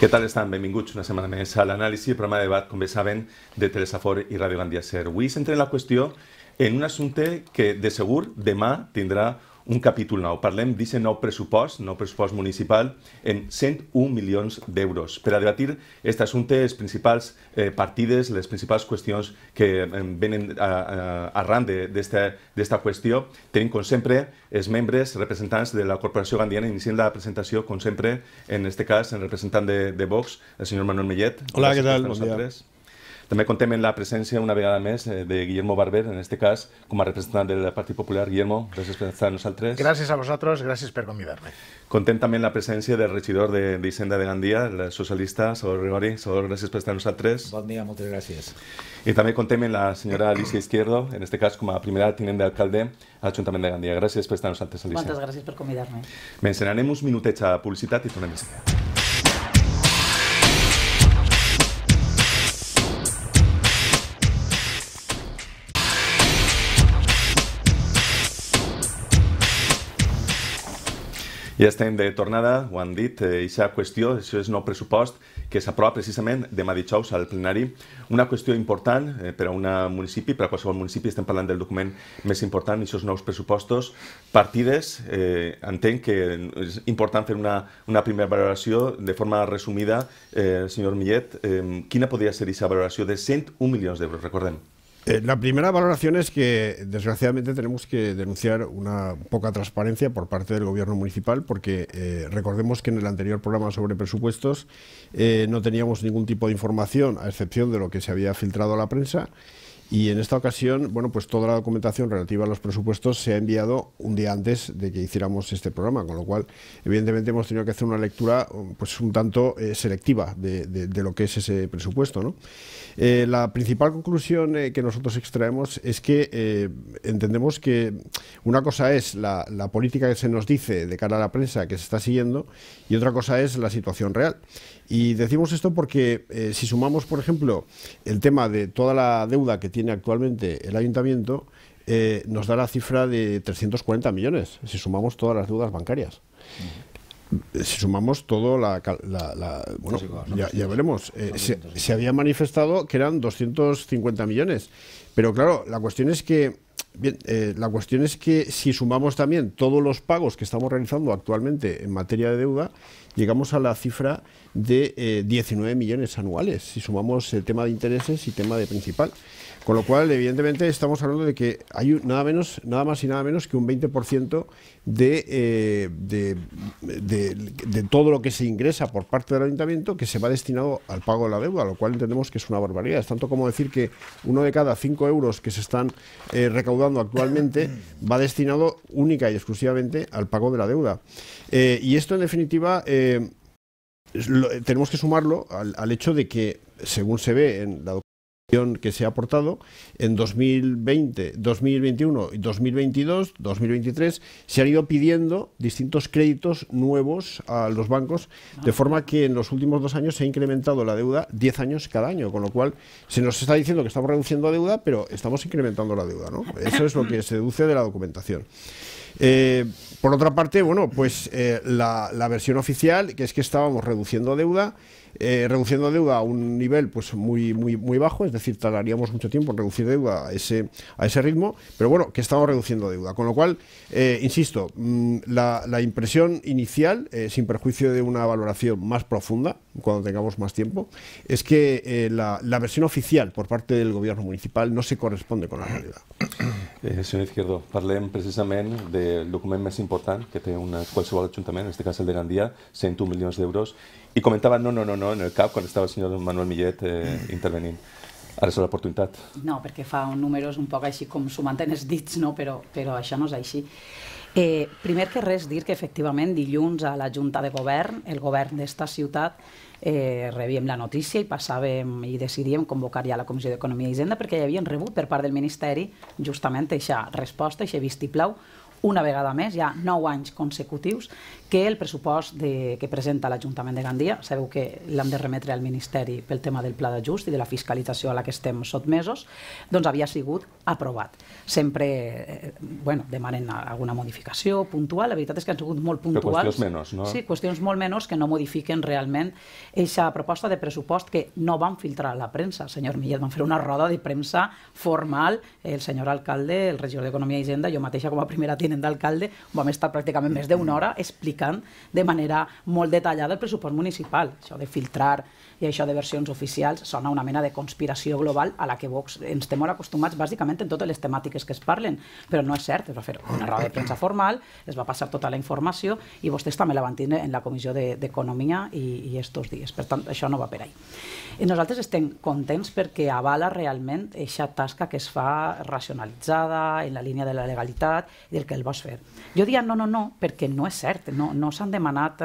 ¿Qué tal están? Benvinguts una semana más a análisis y programa de debate como saben, de Telesafor y Radio Gandia Ser. Avui la cuestión en un asunto que de seguro, de más, tendrá un capítol nou. Parlem d'aquest nou pressupost, nou pressupost municipal, en 101 milions d'euros. Per a debatir aquest assumpte, les principals eh, partides, les principals qüestions que venen arran d'esta qüestió, tenim, com sempre, els membres representants de la Corporació Gandiana iniciant la presentació, com sempre, en aquest cas, el representant de, de Vox, el senyor Manuel Millet. Hola, què tal? Bon dia. També contem amb la presència una vegada més eh, de Guillermo Barber, en aquest cas com a representant del Partit Popular. Guillermo, gràcies per estar amb nosaltres. Gràcies a vosaltres, gràcies per convidar-me. Contem també amb la presència del regidor d'Hisenda de, de Gandia, el socialista, Salvador Rigori. Salvador, gràcies per estar amb nosaltres. Bon dia, moltes gràcies. I també contem amb la senyora Alicia Izquierdo, en aquest cas com a primera tinent d'alcalde a l'Ajuntament de Gandia. Gràcies per estar amb nosaltres, Alicia. Moltes gràcies per convidar-me. Mencionarem uns minutets a publicitat i tornem a seguir. Ja estem de tornada, ho han dit, aquesta eh, qüestió, això és nou pressupost que s'aprova precisament demà dijous al plenari. Una qüestió important eh, per a un municipi, per a qualsevol municipi, estem parlant del document més important, aquests nous pressupostos, partides, eh, entenc que és important fer una, una primera valoració de forma resumida, eh, senyor Millet, eh, quina podria ser aquesta valoració de 101 milions d'euros, recordem? Eh, la primera valoración es que, desgraciadamente, tenemos que denunciar una poca transparencia por parte del Gobierno municipal, porque eh, recordemos que en el anterior programa sobre presupuestos eh, no teníamos ningún tipo de información, a excepción de lo que se había filtrado a la prensa. Y en esta ocasión, bueno, pues toda la documentación relativa a los presupuestos se ha enviado un día antes de que hiciéramos este programa, con lo cual, evidentemente, hemos tenido que hacer una lectura, pues un tanto eh, selectiva de, lo que es ese presupuesto. Eh, la principal conclusión eh, que nosotros extraemos es que entendemos que una cosa es la política que se nos dice de cara a la prensa que se está siguiendo y otra cosa es la situación real. Y decimos esto porque eh, si sumamos, por ejemplo, el tema de toda la deuda que tiene actualmente el ayuntamiento, eh, nos da la cifra de 340 millones, si sumamos todas las deudas bancarias. Si sumamos todo la... bueno, ya, veremos. Eh, se, había manifestado que eran 250 millones. Pero claro, la cuestión es que Bien, la cuestión es que si sumamos también todos los pagos que estamos realizando actualmente en materia de deuda, llegamos a la cifra de 19 eh, millones anuales, si sumamos el tema de intereses y tema de principal. Con lo cual, evidentemente, estamos hablando de que hay nada, menos, nada más y nada menos que un 20% eh, de, de, todo lo que se ingresa por parte del ayuntamiento que se va destinado al pago de la deuda, lo cual entendemos que es una barbaridad. Es tanto como decir que uno de cada cinco euros que se están eh, recaudando actualmente va destinado única y exclusivamente al pago de la deuda. y esto, en definitiva, eh, tenemos que sumarlo al, hecho de que, según se ve en la documentación que se ha aportado, en 2020, 2021 y 2022, 2023, se han ido pidiendo distintos créditos nuevos a los bancos, de ah. forma que en los últimos dos años se ha incrementado la deuda 10 años cada año, con lo cual se nos está diciendo que estamos reduciendo la deuda, pero estamos incrementando la deuda. ¿no? Eso es lo que se deduce de la documentación. Eh, por otra parte, bueno, pues eh, la, la versión oficial, que es que estábamos reduciendo deuda eh, reduciendo deuda a un nivel pues muy, muy, muy bajo, es decir, tardaríamos mucho tiempo en reducir deuda a ese, a ese ritmo, pero bueno, que estamos reduciendo deuda. Con lo cual, eh, insisto, mm, la, impresión inicial, eh, sin perjuicio de una valoración más profunda, cuando tengamos más tiempo, es que la, versión oficial por parte del gobierno municipal no se corresponde con la realidad. señor Izquierdo, parlem precisamente del documento más importante que tiene una, qualsevol en este caso el de Gandia, millones de euros I comentava no, no, no, no en el cap quan estava el senyor Manuel Millet eh, intervenint. Ara és l'oportunitat. No, perquè fa un número un poc així com sumant en els dits, no? però, però això no és així. Eh, primer que res, dir que efectivament dilluns a la Junta de Govern, el govern d'esta ciutat, eh, rebíem la notícia i passàvem i decidíem convocar ja la Comissió d'Economia i Hisenda perquè hi havien rebut per part del Ministeri justament aquesta resposta, aquest vistiplau, una vegada més, ja nou anys consecutius, que el pressupost de, que presenta l'Ajuntament de Gandia, sabeu que l'hem de remetre al Ministeri pel tema del pla d'ajust i de la fiscalització a la que estem sotmesos, doncs havia sigut aprovat. Sempre eh, bueno, demanen alguna modificació puntual, la veritat és que han sigut molt puntuals. Però qüestions menys, no? Sí, qüestions molt menys que no modifiquen realment eixa proposta de pressupost que no van filtrar a la premsa, senyor Millet, van fer una roda de premsa formal, el senyor alcalde, el regidor d'Economia i Agenda, jo mateixa com a primera tinent d'alcalde, vam estar pràcticament més d'una hora explicant explicant de manera molt detallada el pressupost municipal, això de filtrar i això de versions oficials sona una mena de conspiració global a la que Vox ens té molt acostumats bàsicament en totes les temàtiques que es parlen, però no és cert, es va fer una roda de premsa formal, es va passar tota la informació i vostès també la van tindre en la Comissió d'Economia de, i, i estos dies, per tant això no va per ahí. I eh, nosaltres estem contents perquè avala realment aquesta tasca que es fa racionalitzada, en la línia de la legalitat i del que el vols fer. Jo diria no, no, no, perquè no és cert, no, no s'han demanat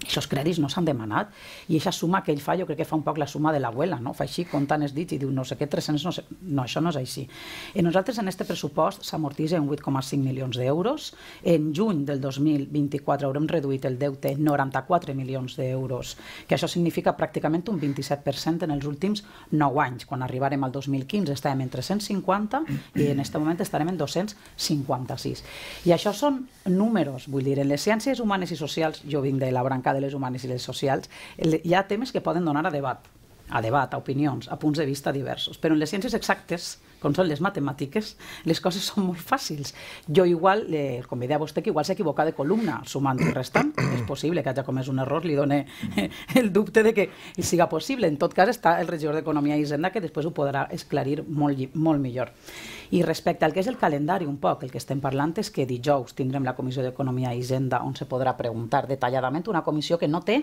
aquests crèdits no s'han demanat. I aquesta suma que ell fa, jo crec que fa un poc la suma de l'abuela, no? Fa així, comptant els dits i diu no sé què, 300, no sé... No, això no és així. En eh, nosaltres, en aquest pressupost, s'amortitza en 8,5 milions d'euros. En juny del 2024 haurem reduït el deute en 94 milions d'euros, que això significa pràcticament un 27% en els últims 9 anys. Quan arribarem al 2015 estàvem en 350 i en aquest moment estarem en 256. I això són números, vull dir, en les ciències humanes i socials, jo vinc de la branca de les humanes i les socials, hi ha temes que poden donar a debat a debat, a opinions, a punts de vista diversos. Però en les ciències exactes, com són les matemàtiques, les coses són molt fàcils. Jo igual, eh, el convidé a vostè, que igual s'equivoca de columna, sumant i restant. és possible que hagi comès un error, li done el dubte de que siga possible. En tot cas, està el regidor d'Economia i Hisenda, que després ho podrà esclarir molt, molt millor. I respecte al que és el calendari, un poc, el que estem parlant és que dijous tindrem la Comissió d'Economia i Hisenda, on se podrà preguntar detalladament una comissió que no té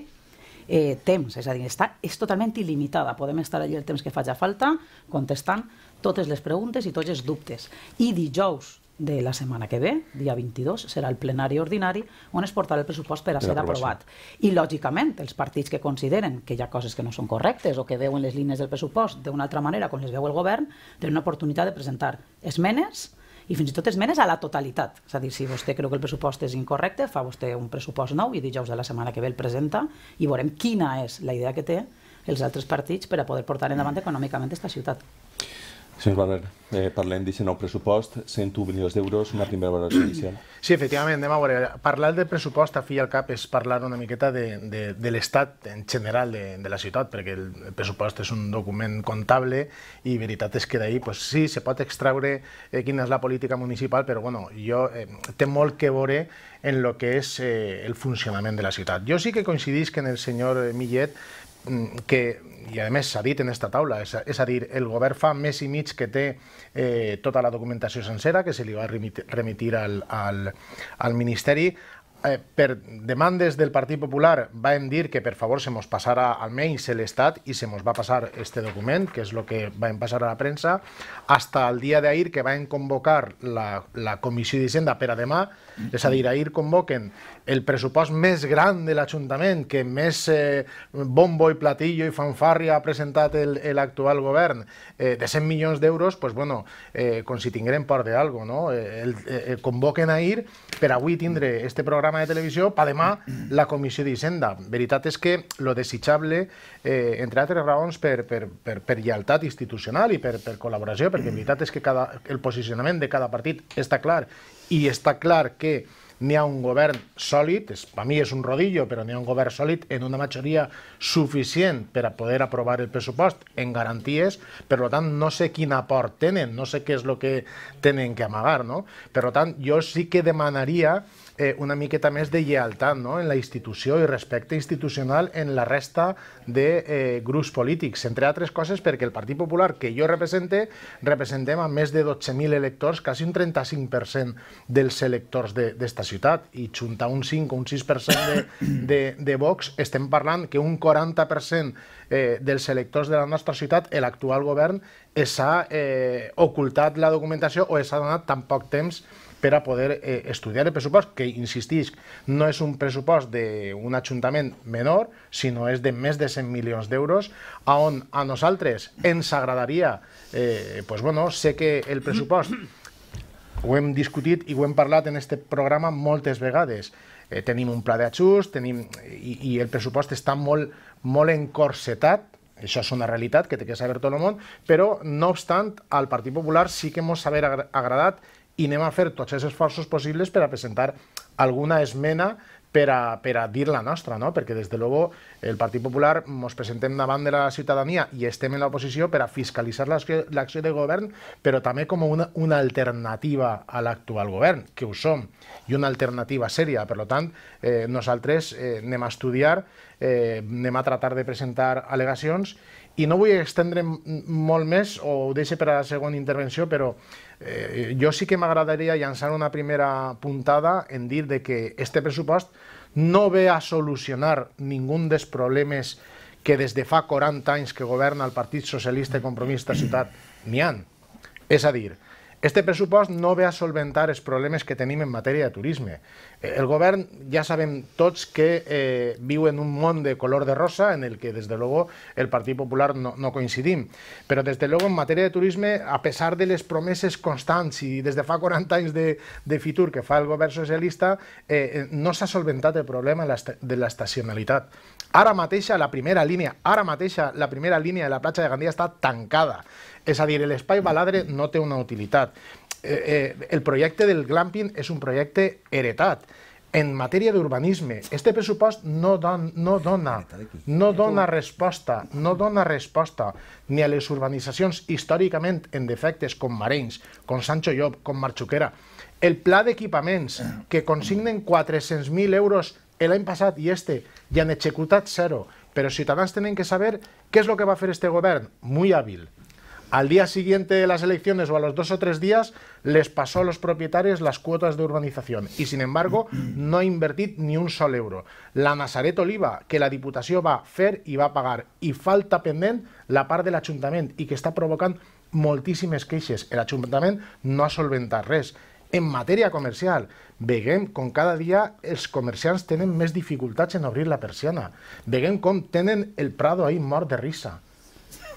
eh, temps, és a dir, està, és totalment il·limitada. Podem estar allà el temps que faci falta contestant totes les preguntes i tots els dubtes. I dijous de la setmana que ve, dia 22, serà el plenari ordinari on es portarà el pressupost per a ser aprovat. I, lògicament, els partits que consideren que hi ha coses que no són correctes o que veuen les línies del pressupost d'una altra manera com les veu el govern, tenen una oportunitat de presentar esmenes, i fins i tot esmenes a la totalitat. És a dir, si vostè creu que el pressupost és incorrecte, fa vostè un pressupost nou i dijous de la setmana que ve el presenta i veurem quina és la idea que té els altres partits per a poder portar endavant econòmicament aquesta ciutat. Senyor Barber, eh, parlem d'aquest nou pressupost, 101 milions d'euros, una primera valoració inicial. Sí, efectivament, anem a veure. Parlar de pressupost, a fi i al cap, és parlar una miqueta de, de, de l'estat en general de, de la ciutat, perquè el, el pressupost és un document comptable i veritat és que d'ahir, pues, sí, se pot extraure eh, quina és la política municipal, però bueno, jo, eh, té molt que veure en el que és eh, el funcionament de la ciutat. Jo sí que coincidís que en el senyor eh, Millet Mm, que i a més s'ha dit en aquesta taula, és, és a dir, el govern fa més i mig que té eh, tota la documentació sencera que se li va remitir al, al, al Ministeri, eh, per demandes del Partit Popular vam dir que per favor se mos passara almenys l'Estat i se mos va passar este document, que és el que vam passar a la premsa, hasta el dia d'ahir que vam convocar la, la Comissió d'Hisenda per a demà, és a dir, ahir convoquen el pressupost més gran de l'Ajuntament, que més eh, bombo i platillo i fanfàrria ha presentat l'actual govern, eh, de 100 milions d'euros, pues, bueno, eh, com si tinguem por de algo, no? Eh, el, eh, eh convoquen ir per avui tindre este programa de televisió, pa demà la Comissió d'Hisenda. Veritat és que lo desitjable, eh, entre altres raons, per, per, per, per lleialtat institucional i per, per col·laboració, perquè veritat és que cada, el posicionament de cada partit està clar i està clar que n'hi ha un govern sòlid, és, per mi és un rodillo, però n'hi ha un govern sòlid en una majoria suficient per a poder aprovar el pressupost en garanties, per tant no sé quin aport tenen, no sé què és el que tenen que amagar, no? Per tant, jo sí que demanaria eh, una miqueta més de lleialtat no? en la institució i respecte institucional en la resta de eh, grups polítics, entre altres coses perquè el Partit Popular que jo represente representem a més de 12.000 electors, quasi un 35% dels electors d'esta de, ciutat i juntar un 5 o un 6% de, de, de Vox, estem parlant que un 40% eh, dels electors de la nostra ciutat, l'actual govern, s'ha eh, ocultat la documentació o s'ha donat tan poc temps per a poder eh, estudiar el pressupost, que, insistís, no és un pressupost d'un ajuntament menor, sinó és de més de 100 milions d'euros, on a nosaltres ens agradaria, eh, pues bueno, sé que el pressupost ho hem discutit i ho hem parlat en aquest programa moltes vegades, eh, tenim un pla d'ajust, tenim... I, i el pressupost està molt, molt encorsetat, això és una realitat que té que saber tot el món, però no obstant, al Partit Popular sí que ens haver agradat i anem a fer tots els esforços possibles per a presentar alguna esmena per a, per a dir la nostra, no? perquè des de l'obo el Partit Popular ens presentem davant de la ciutadania i estem en l'oposició per a fiscalitzar l'acció de govern, però també com una, una alternativa a l'actual govern, que ho som, i una alternativa sèria. Per tant, eh, nosaltres eh, anem a estudiar, eh, anem a tratar de presentar al·legacions i no vull extendre molt més, o ho deixo per a la segona intervenció, però eh, jo sí que m'agradaria llançar una primera puntada en dir de que este pressupost no ve a solucionar ningú dels problemes que des de fa 40 anys que governa el Partit Socialista i Compromís de Ciutat n'hi ha. És a dir, Este pressupost no ve a solventar els problemes que tenim en matèria de turisme. Eh, el govern ja sabem tots que eh, viu en un món de color de rosa en el que, des de logo, el Partit Popular no, no coincidim. Però, des de logo, en matèria de turisme, a pesar de les promeses constants i des de fa 40 anys de, de Fitur que fa el govern socialista, eh, eh no s'ha solventat el problema de l'estacionalitat. Ara mateixa la primera línia, ara mateixa la primera línia de la platja de Gandia està tancada. És a dir, l'espai Baladre no té una utilitat. Eh, eh, el projecte del glamping és un projecte heretat. En matèria d'urbanisme, este pressupost no, don, no, dona, no dona resposta, no dona resposta ni a les urbanitzacions històricament en defectes com Marenys, com Sancho Llop, com Marxuquera. El pla d'equipaments, que consignen 400.000 euros l'any passat i este, ja han executat zero. Però els ciutadans tenen que saber què és el que va fer este govern, muy hábil. Al día siguiente de las elecciones o a los dos o tres días les pasó a los propietarios las cuotas de urbanización y sin embargo no ha invertit ni un sol euro. La Nazaret Oliva, que la Diputació va fer i va pagar i falta pendent la part de l'Ajuntament i que està provocant moltíssimes queixes. L'Ajuntament no ha solventat res. En matèria comercial, veguem com cada dia els comerciants tenen més dificultats en obrir la persiana. Veguem com tenen el Prado ahí mort de risa.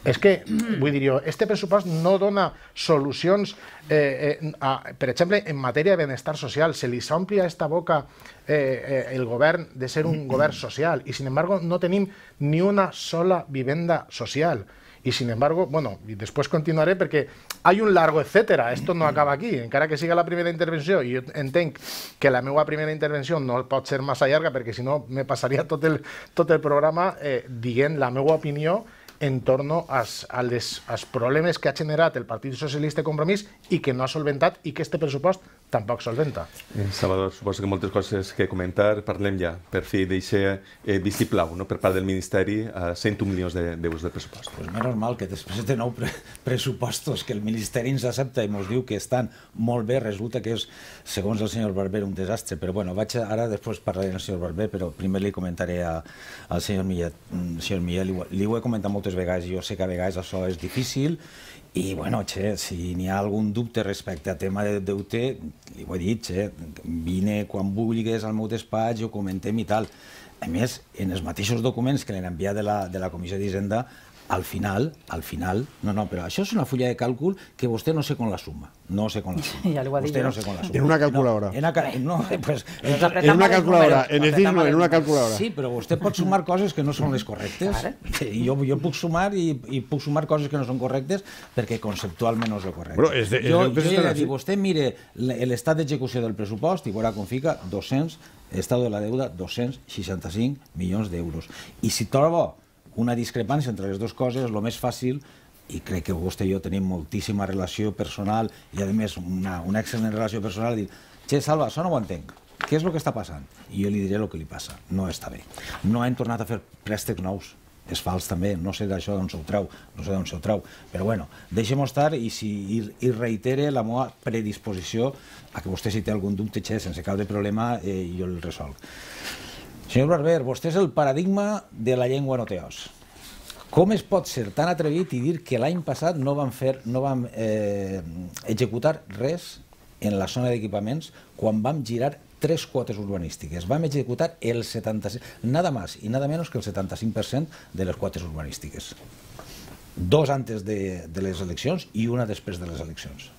És que, mm. vull dir jo, este pressupost no dona solucions, eh, eh, a, per exemple, en matèria de benestar social. Se li s'ompli a esta boca eh, eh, el govern de ser un govern social i, sin embargo, no tenim ni una sola vivenda social. Y sin embargo, bueno, y después continuaré porque hay un largo etcétera. esto no acaba aquí, encara que siga la primera intervención, y yo entenc que la meva primera intervención no pot ser massa llarga perquè si no me passaria tot el, tot el programa eh, dient la meva opinió en torno als, als, als problemes que ha generat el Partit Socialista Compromís i que no ha solventat i que este pressupost tampoc solventa. Eh, Salvador, suposo que moltes coses que comentar. Parlem ja, per fi, deixar eh, vistiplau no? per part del Ministeri a 101 milions d'euros de, de pressupost. Pues menos mal que després de nou pre pressupostos que el Ministeri ens accepta i ens diu que estan molt bé, resulta que és, segons el senyor Barber, un desastre. Però bueno, vaig ara després parlaré al senyor Barber, però primer li comentaré a, al senyor Millet. El mm, senyor Millet li, ho, li ho he comentat moltes vegades, jo sé que a vegades això és difícil, i bueno, che, si n'hi ha algun dubte respecte a tema de deute, li ho he dit, eh? vine quan vulguis al meu despatx, ho comentem i tal. A més, en els mateixos documents que l'han enviat de la, de la Comissió d'Hisenda al final, al final, no, no, però això és una fulla de càlcul que vostè no sé com la suma. No sé com la suma. Ja vostè no sé com la suma. En una calculadora. No, en, una, no, pues, en, en una calculadora. En el dismo, en una calculadora. Sí, però vostè pot sumar coses que no són les correctes. Claro. I jo, jo puc sumar i, i puc sumar coses que no són correctes perquè conceptualment no és el correcte. Però és de, és jo, jo ja dic, vostè mire l'estat d'execució del pressupost i veurà com fica 200, estat de la deuda, 265 milions d'euros. I si troba una discrepància entre les dues coses, el més fàcil i crec que vostè i jo tenim moltíssima relació personal i a més una, una excel·lent relació personal, dir, che, Salva, això no ho entenc, què és el que està passant? I jo li diré el que li passa, no està bé. No hem tornat a fer préstecs nous, és fals també, no sé d'això d'on se'l trau, no sé d'on se'l trau, però bueno, deixem-ho estar i, si, i, i reitere la meva predisposició a que vostè si té algun dubte, che, sense cap de problema, eh, jo el resolc. Senyor Barber, vostè és el paradigma de la llengua no teos. Com es pot ser tan atrevit i dir que l'any passat no vam, fer, no vam eh, executar res en la zona d'equipaments quan vam girar tres quotes urbanístiques. Vam executar el 75, nada más i nada menos que el 75% de les quotes urbanístiques. Dos antes de, de les eleccions i una després de les eleccions.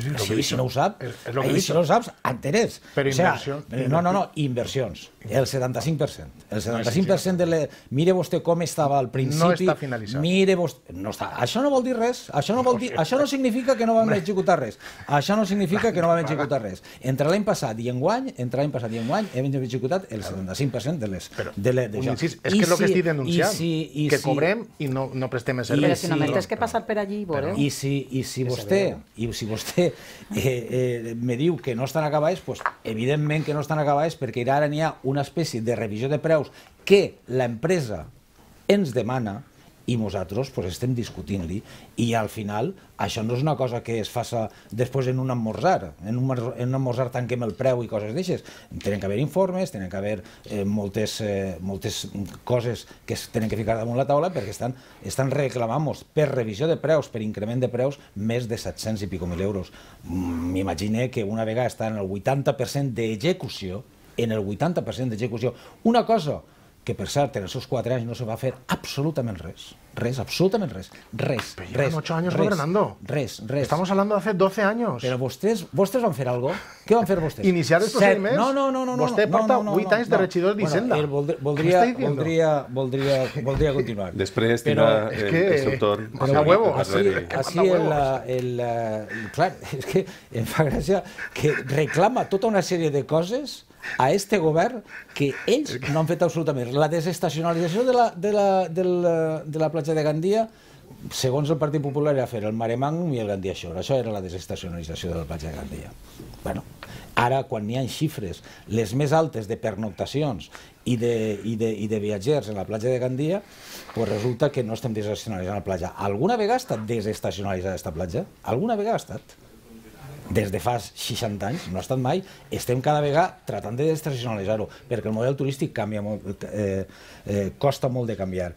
Sí, sí, lo sí, si no ho sap, és, és que si no ho saps, en Però o sea, eh, No, no, no, inversions. El 75%. El 75% de... Le... Mire vostè com estava al principi. No està finalitzat. Mire vostè... No està. Això no vol dir res. Això no, vol dir... Això no significa que no vam executar res. Això no significa que no vam executar res. Entre l'any passat i enguany, entre l'any passat i enguany, hem executat el 75% de les... de les de les... és que és el que estic denunciant, si, si, que cobrem i no, no prestem serveis. Però si només tens que passar per allí i veure. I si, i si vostè, i si vostè que eh, eh, me diu que no estan acabades, pues, evidentment que no estan acabades perquè ara n'hi ha una espècie de revisió de preus que l'empresa ens demana, i nosaltres pues, estem discutint-li i al final això no és una cosa que es faça després en un esmorzar en un, en un esmorzar tanquem el preu i coses d'aixes tenen que haver informes, tenen que haver eh, moltes, eh, moltes coses que es tenen que ficar damunt la taula perquè estan, estan reclamant per revisió de preus, per increment de preus més de 700 i pico mil euros mm, m'imagine que una vegada està en el 80% d'execució en el 80% d'execució una cosa que per cert en els seus quatre anys no se va fer absolutament res. Res, absolutament res. Res, Pero res. 8 años res, gobernando. Res, res. Estamos hablando de hace 12 años. Pero vostès, vostès van fer algo? Què van fer vostès? Iniciar els procediments? No, no, no. no Vostè no, porta no, no, 8 no, anys no. de regidor d'Hisenda. Bueno, voldria, voldria, voldria, voldria, voldria continuar. Després tindrà el, que, el seu torn. Manda huevo. Así, así el, el, el, clar, és que em fa gràcia que reclama tota una sèrie de coses a este govern que ells no han fet absolutament. La desestacionalització de la, de la, de la, de la, de la platja de Gandia, segons el Partit Popular era fer el Maremang i el Gandia Shore. Això era la desestacionalització de la platja de Gandia. Bueno, ara, quan hi ha xifres les més altes de pernoctacions i de, i de, i de viatgers en la platja de Gandia, pues resulta que no estem desestacionalitzant la platja. Alguna vegada ha estat desestacionalitzada aquesta platja? Alguna vegada ha estat? des de fa 60 anys, no ha estat mai, estem cada vegada tratant de desestacionalitzar ho perquè el model turístic canvia molt, eh, eh, costa molt de canviar.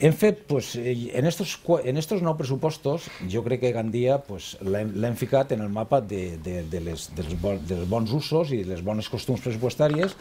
Hem fet, pues, eh, en, estos, en estos nou pressupostos, jo crec que Gandia pues, l'hem ficat en el mapa de, de, de les, dels, bon, dels bons usos i les bones costums pressupostàries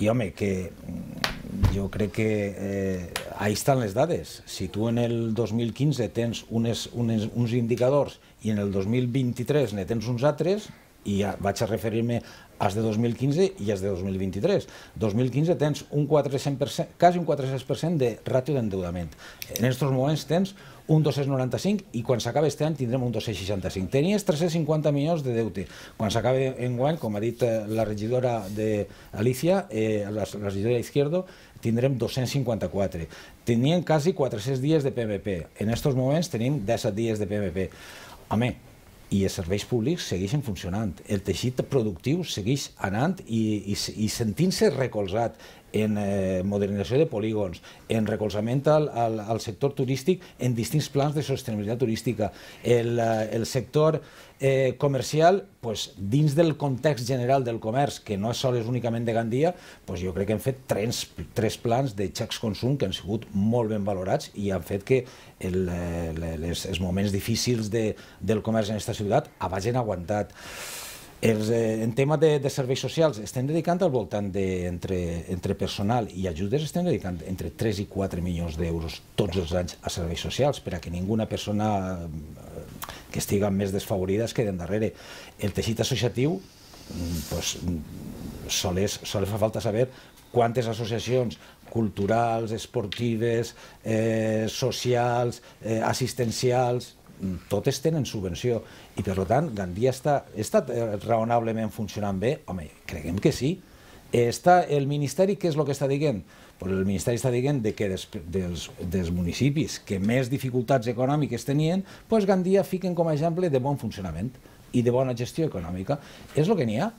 i home, que mm, jo crec que eh, ahí estan les dades. Si tu en el 2015 tens unes, unes, uns indicadors i en el 2023 ne tens uns altres, i ja vaig a referir-me als de 2015 i als de 2023. 2015 tens un 400%, quasi un 400% de ràtio d'endeudament. En aquests moments tens un 295 i quan s'acaba aquest any tindrem un 265. Tenies 350 milions de deute. Quan s'acaba en guany, com ha dit eh, la regidora d'Alicia, eh, la, la regidora d'Izquierdo, tindrem 254. Tenien quasi 400 dies de PMP. En aquests moments tenim 17 dies de PMP. Home, i els serveis públics segueixen funcionant. El teixit productiu segueix anant i, i, i sentint-se recolzat en eh, modernització de polígons, en recolzament al, al, al sector turístic en distints plans de sostenibilitat turística. El, eh, el sector eh, comercial, pues, dins del context general del comerç, que no sol és únicament de Gandia, pues, jo crec que hem fet tres, tres plans de xecs consum que han sigut molt ben valorats i han fet que el, eh, les, els moments difícils de, del comerç en aquesta ciutat avagin aguantat. Els, eh, en tema de, de serveis socials estem dedicant al voltant de, entre, entre personal i ajudes estem dedicant entre 3 i 4 milions d'euros tots els anys a serveis socials per a que ninguna persona eh, que estiga més desfavorida es quedi endarrere. El teixit associatiu mm, pues, mm, és, sol fa falta saber quantes associacions culturals, esportives, eh, socials, eh, assistencials, totes tenen subvenció i per tant Gandia està, està eh, raonablement funcionant bé? Home, creguem que sí. Està el Ministeri, què és el que està dient? Pues el Ministeri està dient de que des, dels, dels municipis que més dificultats econòmiques tenien, pues Gandia fiquen com a exemple de bon funcionament i de bona gestió econòmica. És el que n'hi ha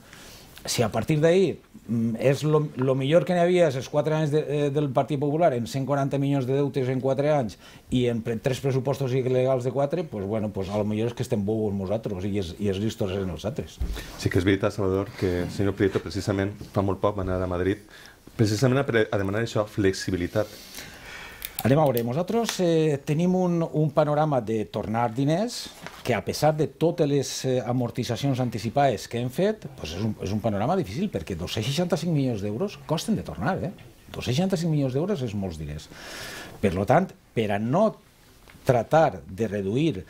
si a partir d'ahir mm, és el millor que n'hi havia els 4 anys de, eh, del Partit Popular en 140 milions de deutes en 4 anys i en pre, 3 pressupostos il·legals de 4, pues, bueno, pues, a lo millor és que estem bobos nosaltres i és, i és listos en els altres. Sí que és veritat, Salvador, que el senyor Prieto precisament fa molt poc va anar a Madrid precisament a, a demanar això, flexibilitat Anem a veure, nosaltres eh, tenim un, un panorama de tornar diners que a pesar de totes les eh, amortitzacions anticipades que hem fet, pues és, un, és un panorama difícil perquè 265 milions d'euros costen de tornar, eh? 265 milions d'euros és molts diners. Per tant, per a no tratar de reduir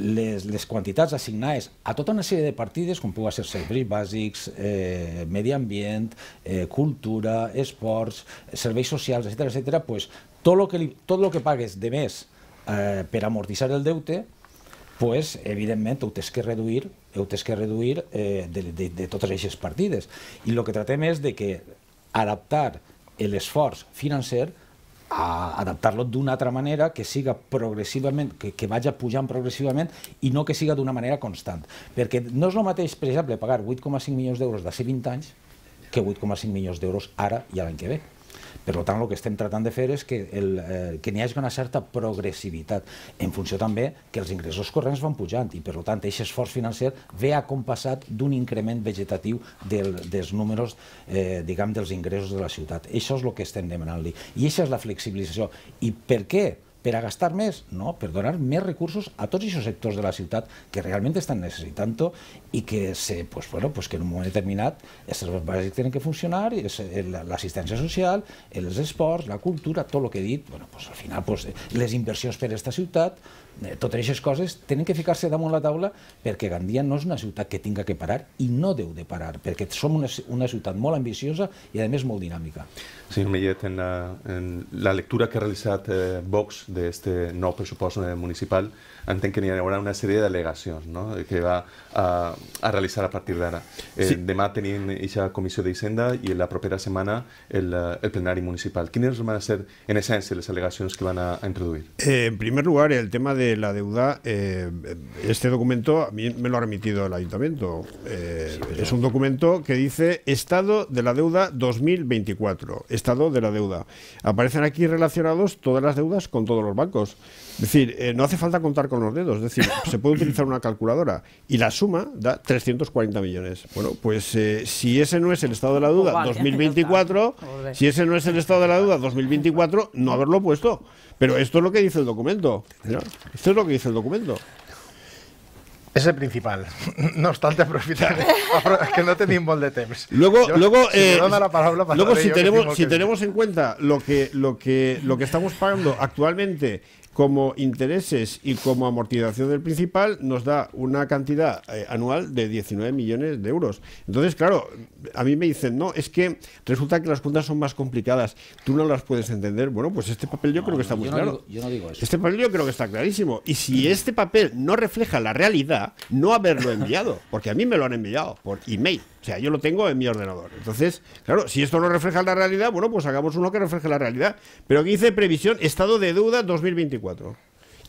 les, les quantitats assignades a tota una sèrie de partides, com pugui ser serveis bàsics, eh, medi ambient, eh, cultura, esports, serveis socials, etc etc, pues, tot el que, li, tot el que pagues de més eh, per amortitzar el deute, pues, evidentment ho tens que reduir, ho tens que reduir eh, de, de, de totes aquestes partides. I el que tratem és de que adaptar l'esforç financer a adaptar-lo d'una altra manera que siga progressivament, que, que vaja pujant progressivament i no que siga d'una manera constant. Perquè no és el mateix, per exemple, pagar 8,5 milions d'euros de 20 anys que 8,5 milions d'euros ara i l'any que ve. Per tant, el que estem tratant de fer és que, el, eh, que n'hi hagi una certa progressivitat, en funció també que els ingressos corrents van pujant i, per tant, aquest esforç financer ve acompassat d'un increment vegetatiu del, dels números, eh, diguem, dels ingressos de la ciutat. Això és el que estem demanant-li. I això és la flexibilització. I per què? per a gastar més, no, per donar més recursos a tots aquests sectors de la ciutat que realment estan necessitant-ho i que, se, pues, bueno, pues que en un moment determinat els serveis bàsics tenen que funcionar, eh, l'assistència social, els esports, la cultura, tot el que he dit, bueno, pues, al final pues, eh, les inversions per a aquesta ciutat, Eh, totes aquestes coses tenen que ficar-se damunt la taula perquè Gandia no és una ciutat que tinga que parar i no deu de parar, perquè som una, una ciutat molt ambiciosa i a més molt dinàmica. Senyor Millet, en la, en la lectura que ha realitzat eh, Vox d'aquest nou pressupost eh, municipal, han que elaborar una serie de alegaciones... que va a, a a partir de Eh, sí. esa comisión de Isenda y en la propia semana el, eh, plenario municipal. ¿Quiénes van a ser, en esencia, las alegaciones que van a, introducir? Eh, en primer lugar, el tema de la deuda. Eh, este documento a mí me lo ha remitido el ayuntamiento. es un documento que dice Estado de la deuda 2024. Estado de la deuda. Aparecen aquí relacionados todas las deudas con todos los bancos. Es decir, eh, no hace falta contar con los dedos, es decir, se puede utilizar una calculadora y la suma da 340 millones. Bueno, pues eh, si ese no es el estado de la duda 2024, si ese no es el estado de la duda 2024, no haberlo puesto. Pero esto es lo que dice el documento. Esto es lo que dice el documento. Es el principal. No obstante, aprovechar es que no te bol de temps. Luego, luego, si, eh, luego si tenemos, si tenemos en cuenta lo que, lo, que, lo que estamos pagando actualmente como intereses y como amortización del principal nos da una cantidad eh, anual de 19 millones de euros. Entonces, claro, a mí me dicen, no, es que resulta que las cuentas son más complicadas, tú no las puedes entender. Bueno, pues este papel yo creo que está muy claro. Digo, yo no digo eso. Este papel yo creo que está clarísimo. Y si este papel no refleja la realidad, no haberlo enviado, porque a mí me lo han enviado por email. O sea, yo lo tengo en mi ordenador. Entonces, claro, si esto no refleja la realidad, bueno, pues hagamos uno que refleje la realidad. Pero aquí dice previsión, estado de deuda 2024.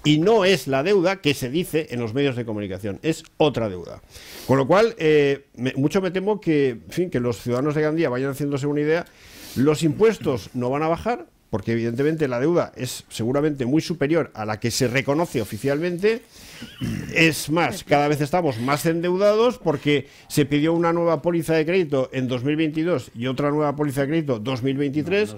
Y no es la deuda que se dice en los medios de comunicación, es otra deuda. Con lo cual, eh, mucho me temo que, fin, que los ciudadanos de Gandía vayan haciéndose una idea. Los impuestos no van a bajar, porque evidentemente la deuda es seguramente muy superior a la que se reconoce oficialmente. Es más, cada vez estamos más endeudados porque se pidió una nueva póliza de crédito en 2022 y otra nueva póliza de crédito 2023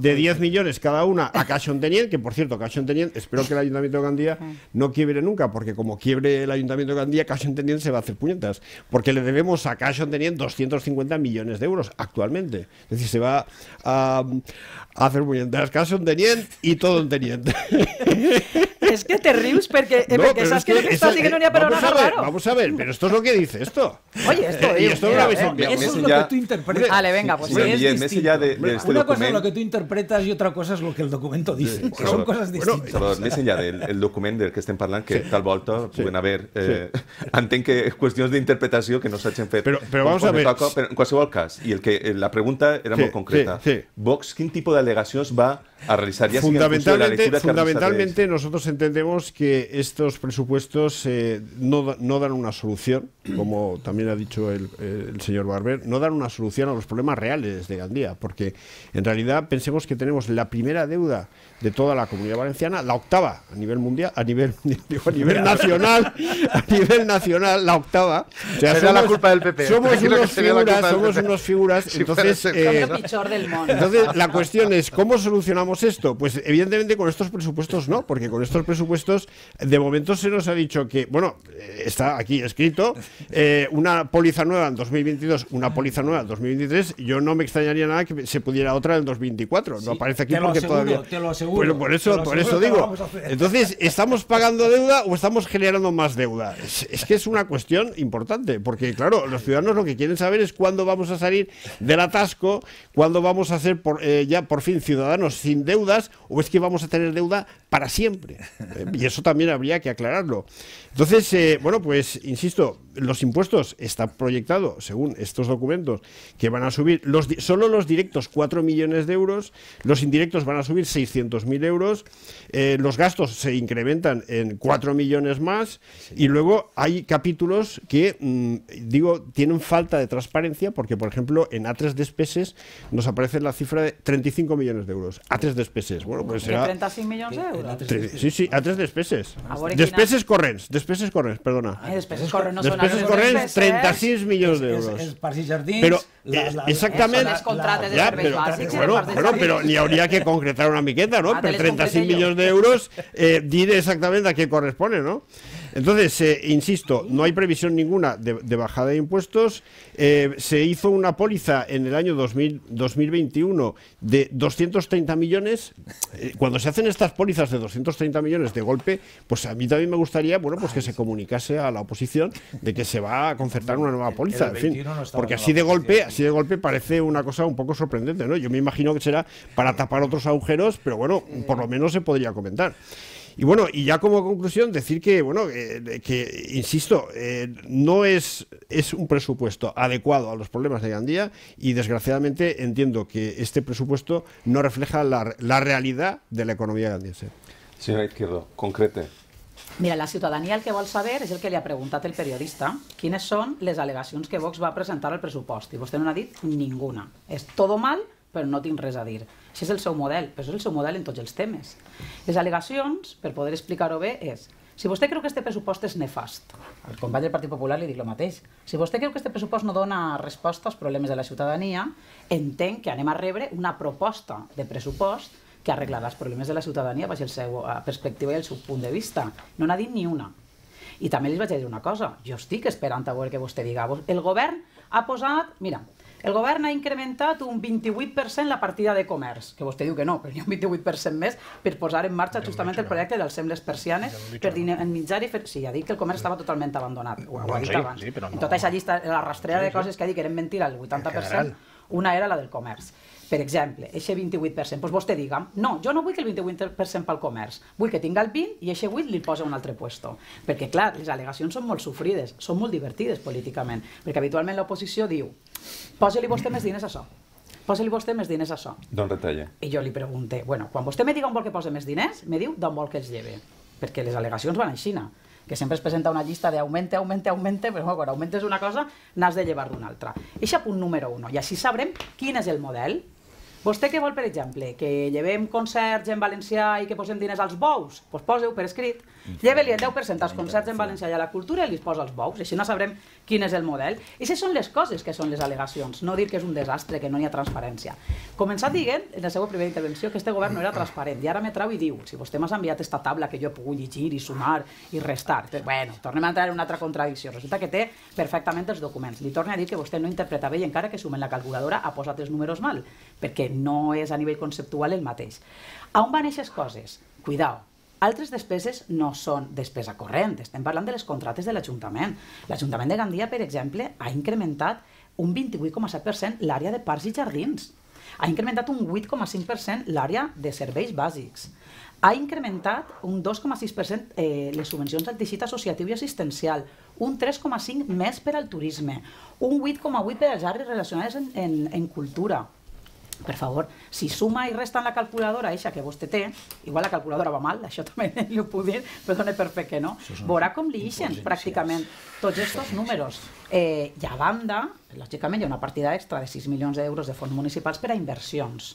de 10 millones cada una a on Teniente, que por cierto, espero que el Ayuntamiento de Gandía no quiebre nunca, porque como quiebre el Ayuntamiento de Gandía, Cachón Teniente se va a hacer puñetas, porque le debemos a on Tenient 250 millones de euros actualmente. Es decir, se va a, hacer puñetas on Teniente y todo en Teniente Es que te ríes porque, que, esto así ni a vamos a, ver, vamos a ver, pero esto es lo que dice esto. Oye, esto, esto no es lo que tú interpretas. Vale, venga, pues sí, es distinto. Ya de, de Una cosa es lo que tú interpretas y otra cosa es lo que el documento dice, sí, que són cosas distintas. Bueno, però ya del el documento del que estén hablando, que sí. tal volta sí. haber, haver... Eh, sí. Entenc que de interpretación que no echen fe. Pero, pero vamos a ver. en cualquier cas, Y la pregunta era muy concreta. Vox, ¿qué tipo de alegaciones va va fundamentalmente, nosotros entendemos que estos presupuestos eh, no, no dan una solución como también ha dicho el, señor Barber, no dar una solución a los problemas reales de Gandía, porque en realidad pensemos que tenemos la primera deuda de toda la comunidad valenciana, la octava a nivel mundial, a nivel, a nivel nacional, a nivel nacional, la octava. O sea, somos, la culpa del PP. Somos unos figuras, somos unos figuras. entonces, eh, entonces, la cuestión es, ¿cómo solucionamos esto? Pues evidentemente con estos presupuestos no, porque con estos presupuestos de momento se nos ha dicho que, bueno, eh, está aquí escrito, eh, una póliza nueva en 2022, una póliza nueva en 2023, yo no me extrañaría nada que se pudiera otra en 2024. no aparece aquí porque todavía. Te lo aseguro. por eso, por eso digo. Entonces, ¿estamos pagando deuda o estamos generando más deuda? Es, que es una cuestión importante, porque claro, los ciudadanos lo que quieren saber es cuándo vamos a salir del atasco, cuándo vamos a ser eh, ya por fin ciudadanos sin deudas o es que vamos a tener deuda para siempre. Y eso también habría que aclararlo. Entonces, eh, bueno, pues insisto, los impuestos están proyectados, según estos documentos, que van a subir, los, solo los directos 4 millones de euros, los indirectos van a subir 600.000 euros, eh, los gastos se incrementan en 4 millones más, y luego hay capítulos que, mm, digo, tienen falta de transparencia, porque, por ejemplo, en A3 Despeses nos aparece la cifra de 35 millones de euros. A3 Despeses, bueno, pues será... millones de eh, euros. Tres, sí, sí, a tres despeses. despeses corrents, despeses corrents, perdona. Ah, despeses corrents no són despeses corrents, 36 milions d'euros. Els parcs i jardins... Però, la, la, eh, exactament... Els contractes de serveis ja, però, bàsics... Bueno, bueno, però n'hi hauria que concretar una miqueta, no? Ah, per 35 milions d'euros eh, dir exactament a què corresponen, no? Entonces, eh, insisto, no hay previsión ninguna de, bajada de impuestos. Eh, se hizo una póliza en el año 2000, 2021 de 230 millones. Eh, cuando se hacen estas pólizas de 230 millones de golpe, pues a mí también me gustaría, bueno, pues que se comunicase a la oposición de que se va a concertar una nueva póliza, en fin, porque así de golpe, así de golpe parece una cosa un poco sorprendente, ¿no? Yo me imagino que será para tapar otros agujeros, pero bueno, por lo menos se podría comentar. Y bueno, y ya como conclusión, decir que, bueno, eh, que, insisto, eh, no es, es un presupuesto adecuado a los problemas de Gandía y desgraciadamente entiendo que este presupuesto no refleja la, la realidad de la economía Gandía. Señora Izquierdo, concrete. Mira, la ciudadanía el que va a saber es el que le ha preguntado el periodista. ¿Quiénes son las alegaciones que Vox va a presentar al presupuesto? Y vostè no n'ha dit ninguna. Es todo mal, pero no te res Això és el seu model, però és el seu model en tots els temes. Les al·legacions, per poder explicar-ho bé, és si vostè creu que este pressupost és nefast, al company del Partit Popular li dic el mateix, si vostè creu que este pressupost no dona resposta als problemes de la ciutadania, entenc que anem a rebre una proposta de pressupost que arreglarà els problemes de la ciutadania baix el seu eh, perspectiva i el seu punt de vista. No n'ha dit ni una. I també li vaig dir una cosa, jo estic esperant a veure que vostè diga, el govern ha posat, mira, el govern ha incrementat un 28% la partida de comerç, que vostè diu que no, però hi ha un 28% més per posar en marxa justament el projecte dels sembles persianes per dinamitzar i fer... Sí, ha dit que el comerç estava totalment abandonat, ho, ha dit abans. En tota aquesta llista, la rastrera de coses que ha dit que eren mentira, el 80%, una era la del comerç. Per exemple, aquest 28%, doncs vostè diga, no, jo no vull que el 28% pel comerç, vull que tinga el 20 i aquest 8 li posa un altre puesto. Perquè, clar, les al·legacions són molt sofrides, són molt divertides políticament, perquè habitualment l'oposició diu, posa-li vostè més diners a això, posa-li vostè més diners a això. D'on retalla? I jo li pregunté, bueno, quan vostè me diga on vol que posa més diners, me diu d'on vol que els lleve, perquè les al·legacions van a Xina que sempre es presenta una llista d'augmente, augmente, augmente, però quan augmentes una cosa n'has de llevar d'una altra. Eixa punt número 1, i així sabrem quin és el model Vostè què vol, per exemple? Que llevem concerts en valencià i que posem diners als bous? Doncs pues poseu per escrit lleve li el 10% als concerts en València i a la cultura i li posa els bous. Així no sabrem quin és el model. I si són les coses que són les al·legacions, no dir que és un desastre, que no hi ha transparència. Començar dient, en la seva primera intervenció, que este govern no era transparent. I ara me trau i diu, si vostè m'ha enviat esta taula que jo he pogut llegir i sumar i restar, però, bueno, tornem a entrar en una altra contradicció. Resulta que té perfectament els documents. Li torna a dir que vostè no interpreta bé i encara que sumen la calculadora ha posat els números mal, perquè no és a nivell conceptual el mateix. A on van aquestes coses? Cuidao, altres despeses no són despesa corrent, estem parlant de les contrates de l'Ajuntament. L'Ajuntament de Gandia, per exemple, ha incrementat un 28,7% l'àrea de parcs i jardins. Ha incrementat un 8,5% l'àrea de serveis bàsics. Ha incrementat un 2,6% eh, les subvencions al teixit associatiu i assistencial, un 3,5% més per al turisme, un 8,8% per als les àrees relacionades en, en, en cultura, per favor, si suma i resta en la calculadora, eixa que vostè té, igual la calculadora va mal, això també li ho puc dir, però dona per fer que no, veurà com li ixen pràcticament tots aquests números. Eh, I a banda, lògicament, hi ha una partida extra de 6 milions d'euros de fons municipals per a inversions.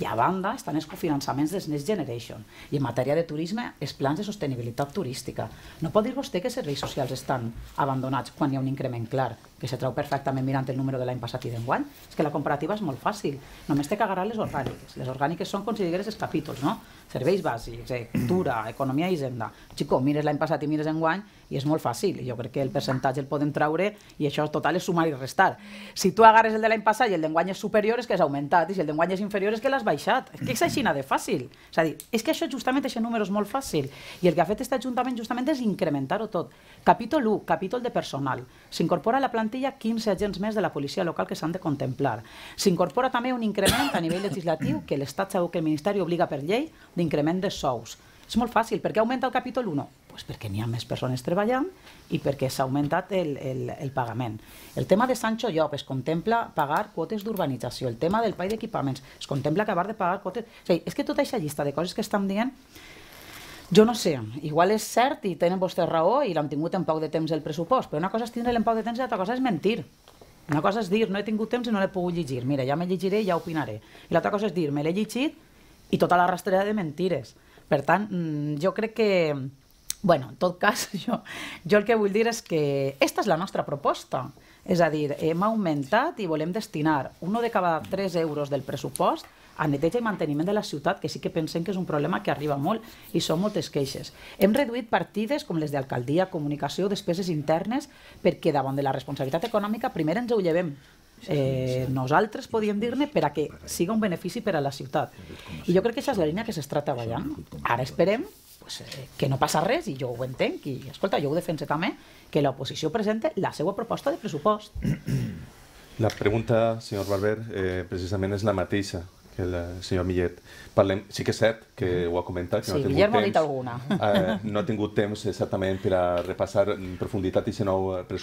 I a banda estan els cofinançaments dels Next Generation. I en matèria de turisme, els plans de sostenibilitat turística. No pot dir vostè que els serveis socials estan abandonats quan hi ha un increment clar, que se trau perfectament mirant el número de l'any passat i d'enguany. És que la comparativa és molt fàcil. Només té que agarrar les orgàniques. Les orgàniques són considerades els capítols, no? Serveis bàsics, eh, cultura, economia i hisenda. Xico, mires l'any passat i mires enguany i és molt fàcil. Jo crec que el percentatge el podem treure i això total és sumar i restar. Si tu agarres el de l'any passat i el d'enguany és superior és que has augmentat i si el d'enguany és inferior és que l'has baixat. És que és així de fàcil. És a dir, és que això justament, aquest número és molt fàcil i el que ha fet aquest Ajuntament justament és incrementar-ho tot. Capítol 1, capítol de personal. S'incorpora a la plantilla 15 agents més de la policia local que s'han de contemplar. S'incorpora també un increment a nivell legislatiu que l'Estat segur que el Ministeri obliga per llei d'increment de sous. És molt fàcil, perquè augmenta el capítol 1, Pues perquè n'hi ha més persones treballant i perquè s'ha augmentat el, el, el pagament. El tema de Sancho Llop es contempla pagar quotes d'urbanització, el tema del de d'equipaments es contempla acabar de pagar quotes... O sigui, és que tota aquesta llista de coses que estan dient jo no sé, igual és cert i tenen vostès raó i l'han tingut en poc de temps el pressupost, però una cosa és tindre-lo en poc de temps i l'altra cosa és mentir. Una cosa és dir, no he tingut temps i no l'he pogut llegir. Mira, ja me llegiré i ja opinaré. I l'altra cosa és dir, me l'he llegit i tota la rastrera de mentires. Per tant, mm, jo crec que bueno, en tot cas, jo, jo el que vull dir és que aquesta és la nostra proposta. És a dir, hem augmentat i volem destinar un de cada tres euros del pressupost a neteja i manteniment de la ciutat, que sí que pensem que és un problema que arriba molt i són moltes queixes. Hem reduït partides com les d'alcaldia, comunicació, despeses internes, perquè davant de la responsabilitat econòmica primer ens ho llevem eh, nosaltres podíem dir-ne per a que siga un benefici per a la ciutat. I jo crec que això és la línia que s'està treballant. Ara esperem pues, eh, que no passa res i jo ho entenc i escolta, jo ho defense també que l'oposició presente la seva proposta de pressupost. La pregunta, senyor Barber, eh, precisament és la mateixa que el senyor Millet. sí que és que voy a comentar. que sí, ah, no ha alguna. no ha temas exactamente para repasar a en profundidad aquest nou eh, pero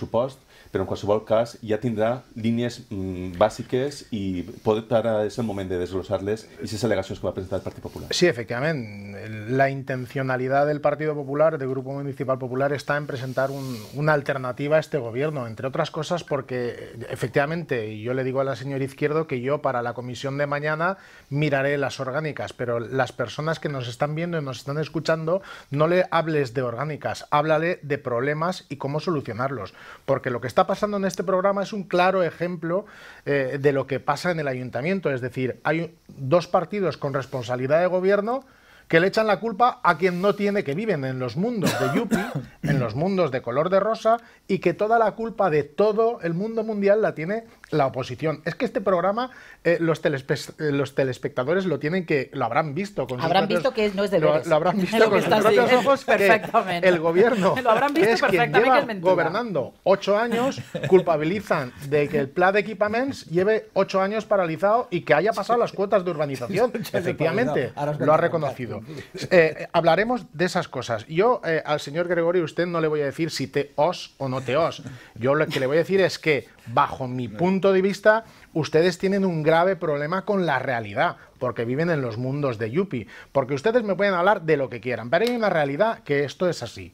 però en qualsevol cas ya tendrá líneas mm, básicas y i pot ara és el momento de desglosarles y alegaciones que va presentar el Partido Popular. Sí, efectivamente, La intencionalidad del Partido Popular, del Grupo Municipal Popular, está en presentar una alternativa a este gobierno, entre otras cosas porque efectivamente, yo le digo a la señora Izquierdo que yo para la comisión de mañana miraré las orgánicas pero las personas que nos están viendo y nos están escuchando, no le hables de orgánicas, háblale de problemas y cómo solucionarlos, porque lo que está pasando en este programa es un claro ejemplo eh, de lo que pasa en el ayuntamiento, es decir, hay dos partidos con responsabilidad de gobierno, que le echan la culpa a quien no tiene, que viven en los mundos de Yupi, en los mundos de color de rosa, y que toda la culpa de todo el mundo mundial la tiene la oposición. Es que este programa eh, los, eh, los telespectadores lo tienen que lo habrán visto habrán visto que no es de lo, lo habrán visto con sus propios ojos perfectamente. el gobierno lo habrán visto que gobernando ocho años culpabilizan de que el plan de equipamientos lleve ocho años paralizado y que haya pasado las cuotas de urbanización. Efectivamente, lo ha reconocido. Eh, hablaremos de esas cosas. Yo al señor Gregorio usted no le voy a decir si te os o no te os. Yo lo que le voy a decir es que bajo mi punto de vista, ustedes tienen un grave problema con la realidad, porque viven en los mundos de Yupi, porque ustedes me pueden hablar de lo que quieran, pero hay una realidad que esto es así.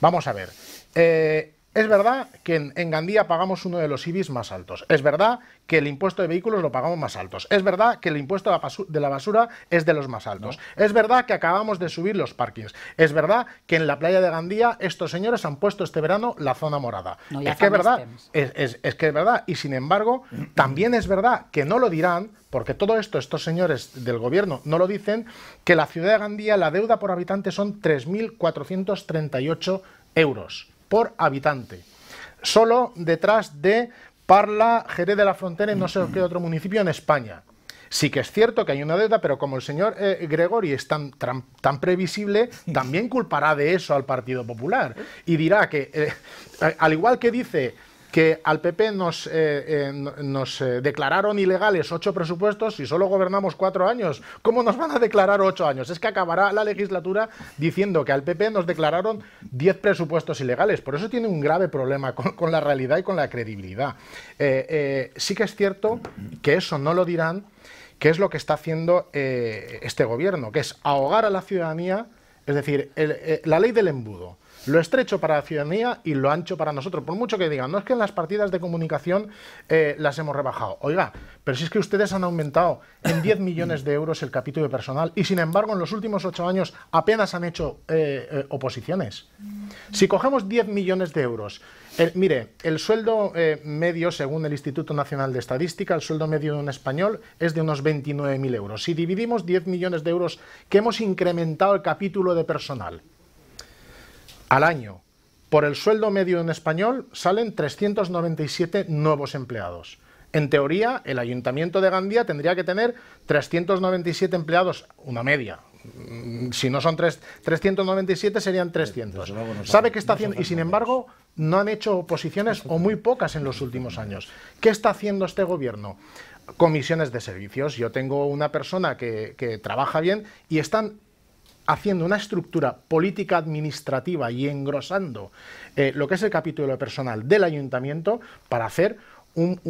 Vamos a ver. Eh, es verdad que en, Gandía pagamos uno de los IBIs más altos. Es verdad que el impuesto de vehículos lo pagamos más altos. Es verdad que el impuesto de la basura es de los más altos. Es verdad que acabamos de subir los parkings. Es verdad que en la playa de Gandía estos señores han puesto este verano la zona morada. es, que es, verdad, es, es que es verdad. Y sin embargo, también es verdad que no lo dirán, porque todo esto, estos señores del gobierno no lo dicen, que la ciudad de Gandía, la deuda por habitante son 3.438 euros por habitante. Solo detrás de Parla, Jerez de la Frontera y no sé qué otro municipio en España. Sí que es cierto que hay una deuda, pero como el señor eh, Gregori es tan, tan, previsible, también culpará de eso al Partido Popular y dirá que, eh, al igual que dice que al PP nos, eh, eh, eh, declararon ilegales ocho presupuestos y solo gobernamos cuatro años. ¿Cómo nos van a declarar ocho años? Es que acabará la legislatura diciendo que al PP nos declararon diez presupuestos ilegales. Por eso tiene un grave problema con, la realidad y con la credibilidad. sí que es cierto que eso no lo dirán, que es lo que está haciendo este gobierno, que es ahogar a la ciudadanía, es decir, la ley del embudo lo estrecho para la ciudadanía y lo ancho para nosotros. Por mucho que digan, no es que en las partidas de comunicación eh, las hemos rebajado. Oiga, pero si es que ustedes han aumentado en 10 millones de euros el capítulo de personal y sin embargo en los últimos 8 años apenas han hecho eh, eh, oposiciones. Si cogemos 10 millones de euros, mire, el sueldo medio, según el Instituto Nacional de Estadística, el sueldo medio de un español es de unos 29.000 euros. Si dividimos 10 millones de euros que hemos incrementado el capítulo de personal, al año. Por el sueldo medio en español salen 397 nuevos empleados. En teoría, el ayuntamiento de Gandía tendría que tener 397 empleados, una media. Mm, si no son 397, serían 300. ¿Sabe qué está haciendo? Y sin embargo, no han hecho oposiciones o muy pocas en los últimos años. ¿Qué está haciendo este gobierno? Comisiones de servicios. Yo tengo una persona que trabaja bien y están haciendo una estructura política administrativa y engrosando eh, lo que es el capítulo personal del ayuntamiento para hacer un,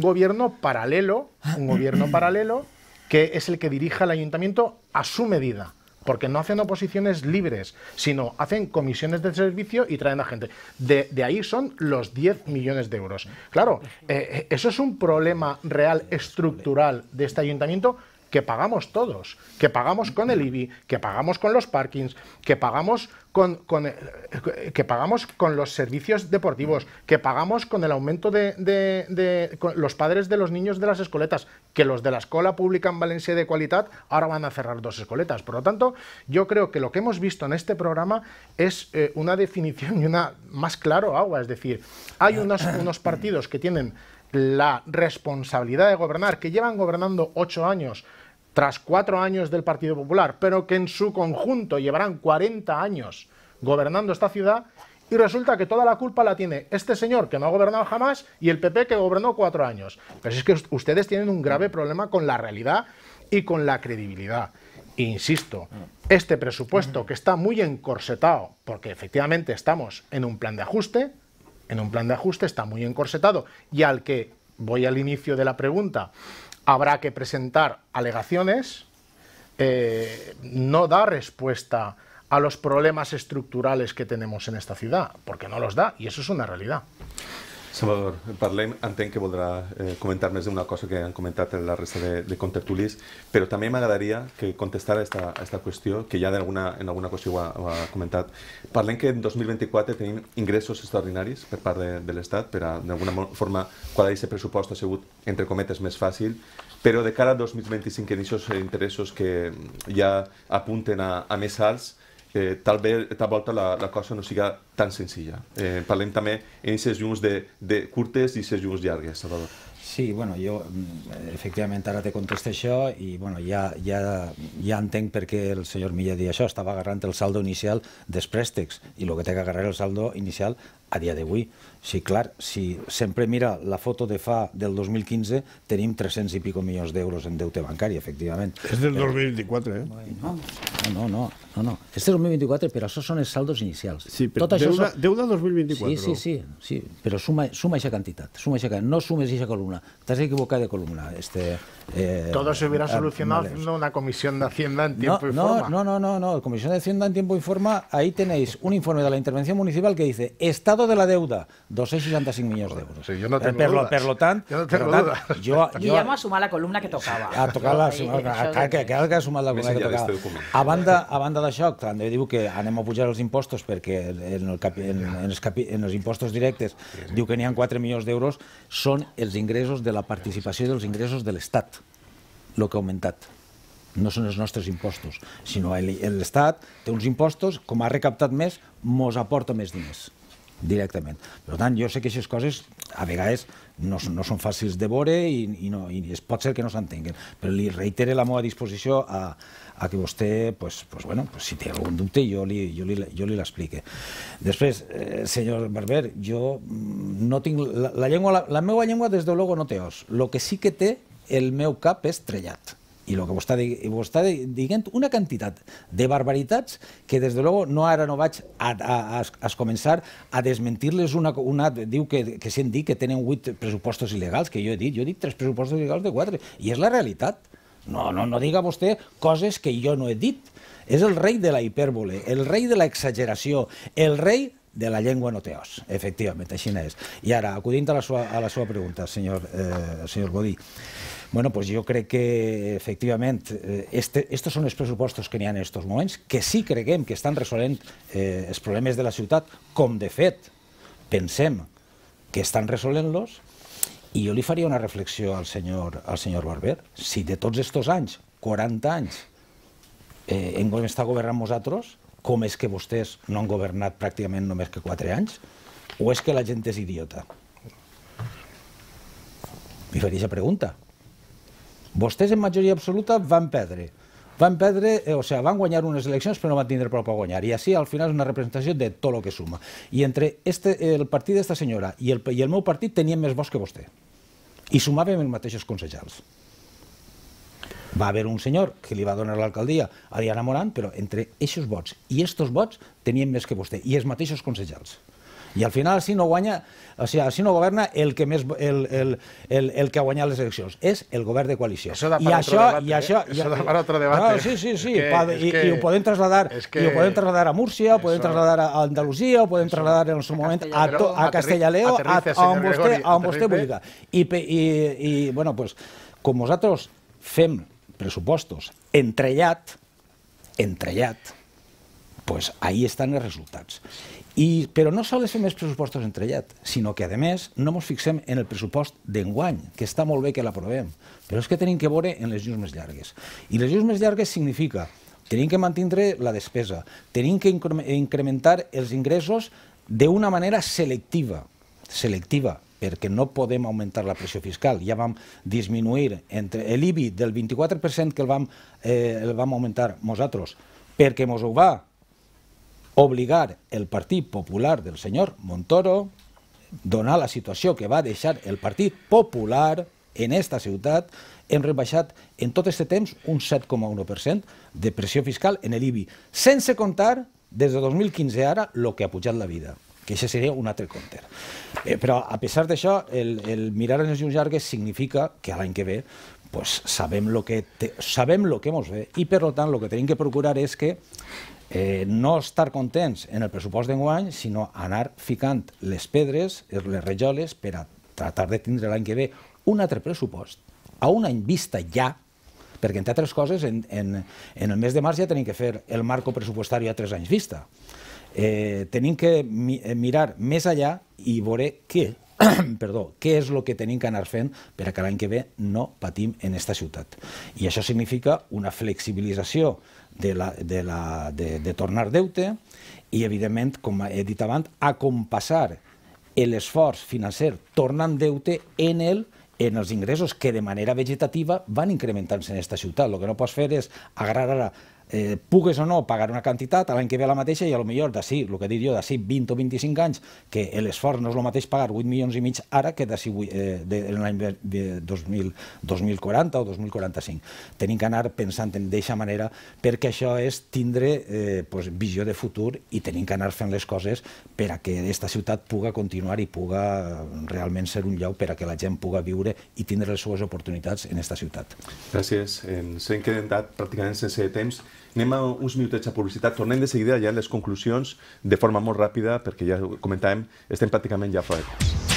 gobierno paralelo, un gobierno paralelo que es el que dirija el ayuntamiento a su medida porque no hacen oposiciones libres, sino hacen comisiones de servicio y traen a gente. De, ahí son los 10 millones de euros. Claro, eh, eh, eso es un problema real, estructural de este ayuntamiento que pagamos todos, que pagamos con el IBI, que pagamos con los parkings, que pagamos con, con, eh, que pagamos con los servicios deportivos, que pagamos con el aumento de, los padres de los niños de las escoletas, que los de la escuela pública en Valencia de calidad ahora van a cerrar dos escoletas. Por lo tanto, yo creo que lo que hemos visto en este programa es eh, una definición y una más claro agua, es decir, hay unos partidos que tienen la responsabilidad de gobernar, que llevan gobernando ocho años tras cuatro años del Partido Popular, pero que en su conjunto llevarán 40 años gobernando esta ciudad, y resulta que toda la culpa la tiene este señor que no ha gobernado jamás y el PP que gobernó cuatro años. Pero es que ustedes tienen un grave problema con la realidad y con la credibilidad. Insisto, este presupuesto que está muy encorsetado, porque efectivamente estamos en un plan de ajuste, en un plan de ajuste, está muy encorsetado y al que, voy al inicio de la pregunta, habrá que presentar alegaciones, eh, no da respuesta a los problemas estructurales que tenemos en esta ciudad, porque no los da, y eso es una realidad. Salvador, parlem, entenc que voldrà eh, comentar més d'una cosa que han comentat la resta de, de contertulis, però també m'agradaria que contestara esta, esta qüestió, que ja alguna, en alguna qüestió ho ha, ho ha comentat. Parlem que en 2024 tenim ingressos extraordinaris per part de, de l'Estat, per a d'alguna forma quadrar aquest pressupost ha sigut, entre cometes, més fàcil, però de cara a 2025 en aquests interessos que ja apunten a, a més alts, eh, tal, vez, tal volta la, la cosa no siga tan senzilla. Eh, parlem també en aquestes llums de, de curtes i aquestes llums llargues, Salvador. Sí, bueno, jo mm, efectivament ara te contesto això i bueno, ja, ja, ja entenc per què el senyor Milla dia això, estava agarrant el saldo inicial dels préstecs i el que té que agarrar el saldo inicial a dia d'avui. Sí, claro. si siempre mira la foto de fa del 2015, tenim 300 y pico millones de euros en deuda bancaria, efectivamente. Es del 2024, eh? eh? No, no, no, no, no. es del 2024, pero esos son el saldos iniciales. Sí, pero deuda, 2024. Sí, sí, sí, sí, pero suma, suma cantidad. cantidad, suma no sumes esa columna. estás equivocado de columna. Este, eh, Todo se hubiera eh, solucionado haciendo una comisión de Hacienda en tiempo y forma. No, no, no, no, no, comisión de Hacienda en tiempo y forma, ahí tenéis un informe de la intervención municipal que dice estado de la deuda 265 milions d'euros. Sí, jo no tenc per, per, lo tant, jo, no per tant, jo, jo... Guillem ha sumat la columna que tocava. Ha ah, tocat la, ah, que, que, que ha sumat la columna que tocava. A banda, a banda d'això, també diu que anem a pujar els impostos perquè en, el capi, en, en, els, capi, en els impostos directes sí, sí. diu que n'hi ha 4 milions d'euros, són els ingressos de la participació dels ingressos de l'Estat, el que ha augmentat no són els nostres impostos, sinó l'Estat té uns impostos, com ha recaptat més, mos aporta més diners directament. Per tant, jo sé que aquestes coses a vegades no, no són fàcils de veure i, i, no, i es pot ser que no s'entenguin, però li reitere la meva disposició a, a que vostè, pues, pues, bueno, pues, si té algun dubte, jo li, jo li, jo li l'explique. Després, eh, senyor Barber, jo mm, no tinc... La, la, llengua, la, la meva llengua, des de luego, no té os. El que sí que té el meu cap és trellat i el que vostè, digui, vostè dient una quantitat de barbaritats que, des de luego, no ara no vaig a, a, a, a començar a desmentir-les una, una... Diu que, que s'han dit que tenen vuit pressupostos il·legals, que jo he dit, jo he dit tres pressupostos il·legals de quatre, i és la realitat. No, no, no diga vostè coses que jo no he dit. És el rei de la hipèrbole, el rei de l'exageració, el rei de la llengua no té os, efectivament, així és. I ara, acudint a la seva, a la seva pregunta, senyor, eh, senyor Godí, Bueno, pues jo crec que, efectivament, eh, este, estos són els pressupostos que n'hi ha en aquests moments, que sí creguem que estan resolent eh, els problemes de la ciutat, com de fet pensem que estan resolent-los, i jo li faria una reflexió al senyor, al senyor Barber. Si de tots aquests anys, 40 anys, eh, hem estat governant nosaltres, com és que vostès no han governat pràcticament només que 4 anys? O és que la gent és idiota? Mi faria aquesta pregunta. Vostès en majoria absoluta van perdre. Van perdre, eh, o sigui, van guanyar unes eleccions però no van tindre prou a guanyar. I així al final és una representació de tot el que suma. I entre este, el partit d'esta senyora i el, i el meu partit tenien més vots que vostè. I sumàvem els mateixos consejals. va haver un senyor que li va donar l'alcaldia a Diana Morant, però entre aquests vots i aquests vots tenien més que vostè, i els mateixos consejals. I al final, si no guanya, o sigui, si no governa, el que, més, el, el, el, el que ha guanyat les eleccions és el govern de coalició. Això I això, debat, i això, eh? i, això da altre debat. Ah, sí, sí, sí. Que, pa, i, que, i, ho podem trasladar, que, I ho podem trasladar a Múrcia, eso, ho podem trasladar a Andalusia, ho podem això, trasladar en el seu moment a, to, a Castellaleo, a, a, on vostè, a on vostè vulgui. I, i, i, bueno, pues, com nosaltres fem pressupostos entrellat, entrellat, pues ahí estan els resultats. I, però no sols fem els pressupostos entrellat, sinó que, a més, no ens fixem en el pressupost d'enguany, que està molt bé que l'aprovem, però és que tenim que veure en les llums més llargues. I les llums més llargues significa tenim que mantenir la despesa, tenim que incrementar els ingressos d'una manera selectiva, selectiva, perquè no podem augmentar la pressió fiscal. Ja vam disminuir entre l'IBI del 24% que el vam, eh, el vam augmentar nosaltres, perquè ens ho va obligar el Partit Popular del senyor Montoro, donar la situació que va deixar el Partit Popular en esta ciutat, hem rebaixat en tot aquest temps un 7,1% de pressió fiscal en l'IBI, sense comptar des de 2015 ara el que ha pujat la vida que això seria un altre compte. Eh, però, a pesar d'això, el, el mirar en els llums llargues significa que l'any que ve pues, sabem el que, te, sabem lo que mos ve i, per tant, el que tenim que procurar és que eh, no estar contents en el pressupost d'enguany, sinó anar ficant les pedres, eh, les rajoles, per a tratar de tindre l'any que ve un altre pressupost, a un any vista ja, perquè, entre altres coses, en, en, en el mes de març ja tenim que fer el marco pressupostari a tres anys vista. Eh, tenim que mi, eh, mirar més allà i veure què, perdó, què és el que tenim que anar fent per a que l'any que ve no patim en esta ciutat. I això significa una flexibilització de, la, de, la, de, de tornar deute i, evidentment, com he dit abans, acompassar l'esforç financer tornant deute en el en els ingressos que de manera vegetativa van incrementant-se en aquesta ciutat. El que no pots fer és agarrar ara eh, pugues o no pagar una quantitat, l'any que ve la mateixa i a lo millor d'ací, el que dic jo, d'ací 20 o 25 anys, que l'esforç no és el mateix pagar 8 milions i mig ara que d'ací eh, de, en l'any 2040 o 2045. Tenim que anar pensant en d'eixa manera perquè això és tindre eh, pues, visió de futur i tenim que anar fent les coses per a que aquesta ciutat puga continuar i puga realment ser un lloc per a que la gent puga viure i tindre les seues oportunitats en aquesta ciutat. Gràcies. Ens hem quedat pràcticament sense temps. Anem a uns minutets de publicitat. Tornem de seguida ja a les conclusions de forma molt ràpida, perquè ja comentàvem, estem pràcticament ja fora de temps.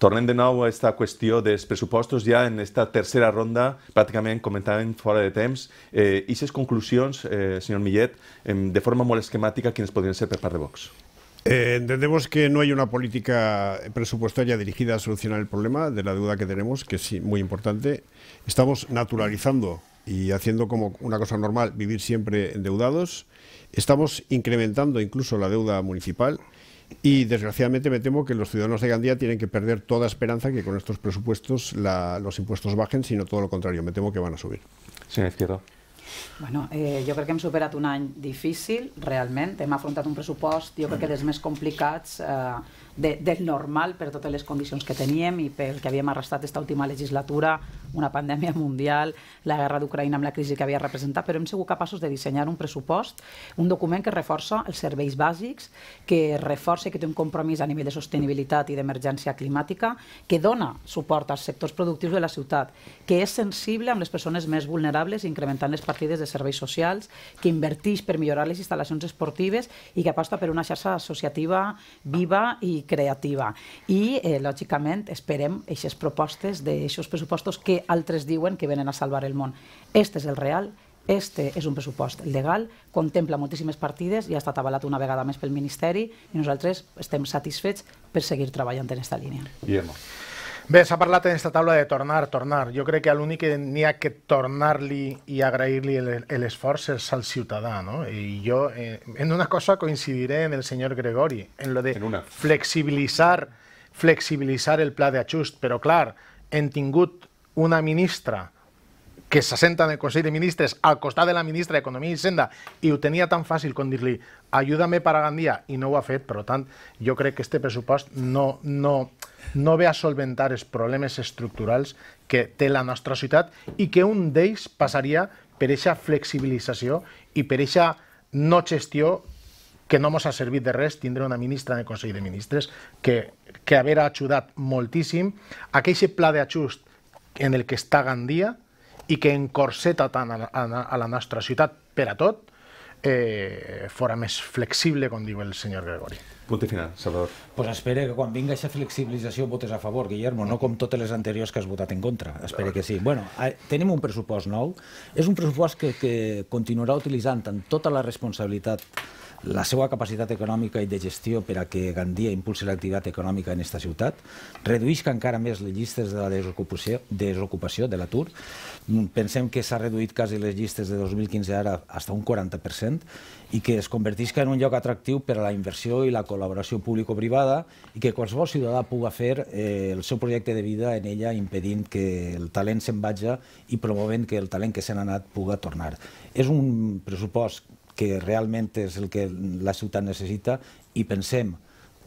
Tornem de nuevo a cuestión de presupuestos ya ...ya en esta tercera ronda, comentada en fuera de temps. ...y eh, I es conclusions, eh, Millet, em, de forma muy esquemática... ...quienes podrían ser per de Vox? Eh, entendemos que no hay una política presupuestaria dirigida a solucionar el problema de la deuda que tenemos, que es muy importante. Estamos naturalizando y haciendo como una cosa normal vivir siempre endeudados. Estamos incrementando incluso la deuda municipal. Y desgraciadamente me temo que los ciudadanos de Gandía tienen que perder toda esperanza que con estos presupuestos la, los impuestos bajen, sino todo lo contrario, me temo que van a subir. Sí, cierto. Bueno, eh, jo crec que hem superat un any difícil, realment. Hem afrontat un pressupost, jo crec que dels més complicats eh, de, del normal per totes les condicions que teníem i pel que havíem arrestat aquesta última legislatura una pandèmia mundial, la guerra d'Ucraïna amb la crisi que havia representat, però hem sigut capaços de dissenyar un pressupost, un document que reforça els serveis bàsics, que reforça que té un compromís a nivell de sostenibilitat i d'emergència climàtica, que dona suport als sectors productius de la ciutat, que és sensible amb les persones més vulnerables incrementant les partides de serveis socials, que inverteix per millorar les instal·lacions esportives i que aposta per una xarxa associativa viva i creativa. I, eh, lògicament, esperem aquestes propostes d'aquests pressupostos que altres diuen que venen a salvar el món. Este és el real, este és un pressupost legal, contempla moltíssimes partides i ha estat avalat una vegada més pel Ministeri i nosaltres estem satisfets per seguir treballant en aquesta línia. Guillermo. Bé, s'ha parlat en aquesta taula de tornar, tornar. Jo crec que l'únic que n'hi ha que tornar-li i agrair-li l'esforç és al ciutadà, no? I jo eh, en una cosa coincidiré en el senyor Gregori, en lo de en flexibilitzar flexibilitzar el pla d'ajust, però clar, hem tingut una ministra que se senta en el Consell de Ministres al costat de la ministra d'Economia i Senda i ho tenia tan fàcil com dir-li ajuda-me per a Gandia i no ho ha fet, per tant, jo crec que este pressupost no, no, no ve a solventar els problemes estructurals que té la nostra ciutat i que un d'ells passaria per aquesta flexibilització i per aquesta no gestió que no ens ha servit de res tindre una ministra en el Consell de Ministres que, que haver ajudat moltíssim aquell pla d'ajust en el que està Gandia i que encorseta tant a la, a la nostra ciutat per a tot, eh, fora més flexible, com diu el senyor Gregori. Punt final, Salvador. Pues espero que quan vinga aquesta flexibilització votes a favor, Guillermo, no com totes les anteriors que has votat en contra. Espero que sí. Bueno, tenim un pressupost nou. És un pressupost que, que continuarà utilitzant amb tota la responsabilitat la seva capacitat econòmica i de gestió per a que Gandia impulsi l'activitat econòmica en aquesta ciutat, reduïsca encara més les llistes de la desocupació, de l'atur. Mm, pensem que s'ha reduït quasi les llistes de 2015 ara fins a un 40% i que es convertisca en un lloc atractiu per a la inversió i la col·laboració público-privada i que qualsevol ciutadà pugui fer eh, el seu projecte de vida en ella impedint que el talent se'n vagi i promovent que el talent que se n'ha anat pugui tornar. És un pressupost que realment és el que la ciutat necessita i pensem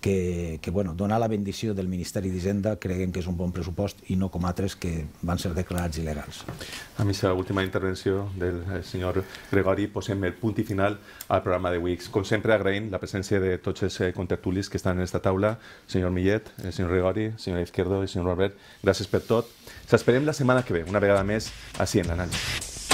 que, que bueno, donar la bendició del Ministeri d'Hisenda creguem que és un bon pressupost i no com altres que van ser declarats il·legals. A mi la última intervenció del eh, senyor Gregori posem el punt i final al programa de WICS. Com sempre agraïm la presència de tots els eh, contertulis que estan en aquesta taula, senyor Millet, el eh, senyor Gregori, el senyor Izquierdo i el senyor Robert. Gràcies per tot. S'esperem la setmana que ve, una vegada més, així en l'anàlisi.